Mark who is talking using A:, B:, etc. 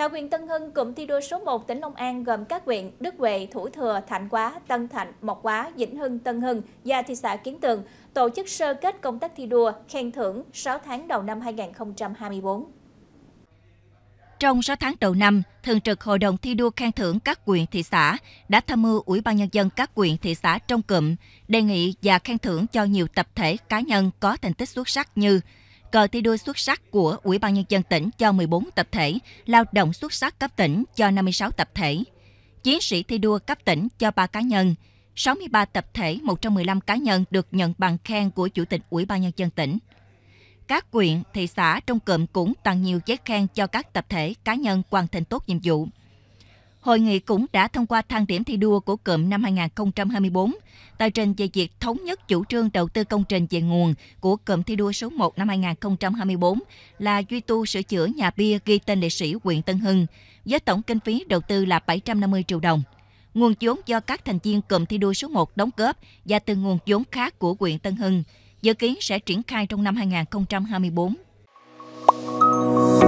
A: Tại huyện Tân Hưng, cụm thi đua số 1 tỉnh Long An gồm các huyện Đức Huệ, Thủ Thừa, Thạnh Quá, Tân Thạnh, Mộc Quá, Vĩnh Hưng, Tân Hưng và thị xã Kiến Tường tổ chức sơ kết công tác thi đua, khen thưởng 6 tháng đầu năm 2024. Trong 6
B: tháng đầu năm, Thường trực Hội đồng thi đua khen thưởng các quyện thị xã đã tham mưu Ủy ban Nhân dân các quyện thị xã trong cụm, đề nghị và khen thưởng cho nhiều tập thể cá nhân có thành tích xuất sắc như cờ thi đua xuất sắc của Ủy ban Nhân dân tỉnh cho 14 tập thể, lao động xuất sắc cấp tỉnh cho 56 tập thể, chiến sĩ thi đua cấp tỉnh cho 3 cá nhân, 63 tập thể, 115 cá nhân được nhận bằng khen của Chủ tịch Ủy ban Nhân dân tỉnh. Các quyện, thị xã trong cụm cũng tặng nhiều giấy khen cho các tập thể, cá nhân hoàn thành tốt nhiệm vụ – Hội nghị cũng đã thông qua thang điểm thi đua của cụm năm 2024, tờ trình về việc thống nhất chủ trương đầu tư công trình về nguồn của cụm thi đua số 1 năm 2024 là duy tu sửa chữa nhà bia ghi tên liệt sĩ huyện Tân Hưng, với tổng kinh phí đầu tư là 750 triệu đồng. Nguồn vốn do các thành viên cụm thi đua số 1 đóng góp và từ nguồn vốn khác của huyện Tân Hưng, dự kiến sẽ triển khai trong năm 2024.